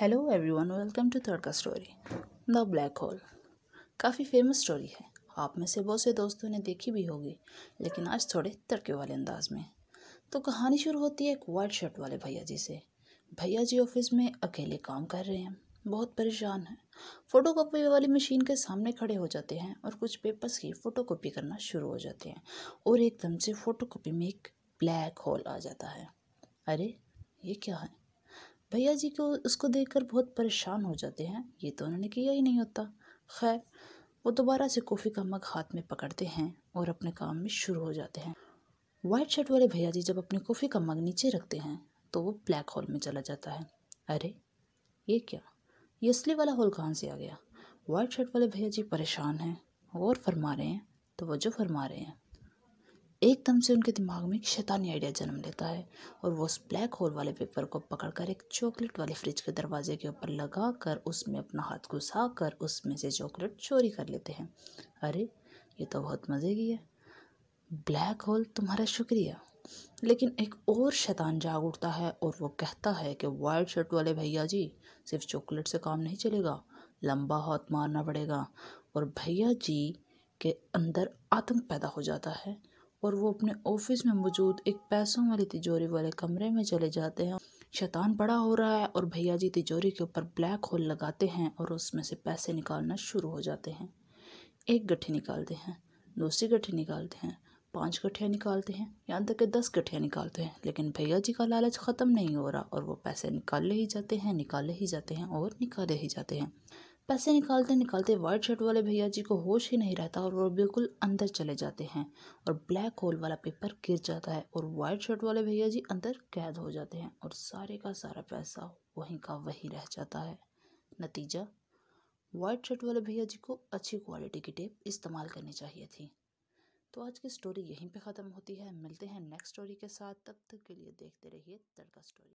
hello everyone welcome to third का story the black hole काफ़ी famous story है आप में से बहुत से दोस्तों ने देखी भी होगी लेकिन आज थोड़े तड़के वाले अंदाज में तो कहानी शुरू होती है एक वाइट शर्ट वाले भैया जी से भैया जी ऑफिस में अकेले काम कर रहे हैं बहुत परेशान हैं फ़ोटो कापी वाली मशीन के सामने खड़े हो जाते हैं और कुछ पेपर्स की फ़ोटो कापी करना शुरू हो जाते हैं और एकदम से फ़ोटो कापी में एक ब्लैक होल आ जाता है अरे ये क्या है भैया जी को उसको देख बहुत परेशान हो जाते हैं ये तो उन्होंने किया ही नहीं होता खैर वो दोबारा से कॉफ़ी का मग हाथ में पकड़ते हैं और अपने काम में शुरू हो जाते हैं वाइट शर्ट वाले भैया जी जब अपनी कॉफ़ी का मग नीचे रखते हैं तो वो ब्लैक होल में चला जाता है अरे ये क्या ये असली वाला होल कहाँ से आ गया वाइट शर्ट वाले भैया जी परेशान हैं और फरमा रहे हैं तो जो फरमा रहे हैं एकदम से उनके दिमाग में एक शैतानी आइडिया जन्म लेता है और वो उस ब्लैक होल वाले पेपर को पकड़कर एक चॉकलेट वाले फ्रिज के दरवाजे के ऊपर लगा कर उसमें अपना हाथ घुसा कर उसमें से चॉकलेट चोरी कर लेते हैं अरे ये तो बहुत मज़े की है ब्लैक होल तुम्हारा शुक्रिया लेकिन एक और शैतान जाग उठता है और वो कहता है कि वाइट शर्ट वाले भैया जी सिर्फ चॉकलेट से काम नहीं चलेगा लंबा हाथ मारना पड़ेगा और भैया जी के अंदर आतंक पैदा हो जाता है और वो अपने ऑफिस में मौजूद एक पैसों वाली तिजोरी वाले कमरे में चले जाते हैं शैतान बड़ा हो रहा है और भैया जी तिजोरी के ऊपर ब्लैक होल लगाते हैं और उसमें से पैसे निकालना शुरू हो जाते हैं एक गठी निकालते हैं दूसरी गट्ठी निकालते हैं पांच गठिया निकालते हैं यहाँ तक कि दस गठियाँ निकालते हैं लेकिन भैया जी का लालच ख़त्म नहीं हो रहा और वो पैसे निकाले ही जाते हैं निकाले ही जाते हैं और निकाले ही जाते हैं पैसे निकालते निकालते वाइट शर्ट वाले भैया जी को होश ही नहीं रहता और वो बिल्कुल अंदर चले जाते हैं और ब्लैक होल वाला पेपर गिर जाता है और वाइट शर्ट वाले भैया जी अंदर कैद हो जाते हैं और सारे का सारा पैसा वहीं का वहीं रह जाता है नतीजा वाइट शर्ट वाले भैया जी को अच्छी क्वालिटी की टेप इस्तेमाल करनी चाहिए थी तो आज की स्टोरी यहीं पे ख़त्म होती है मिलते हैं नेक्स्ट स्टोरी के साथ तब तक के लिए देखते रहिए तड़का स्टोरी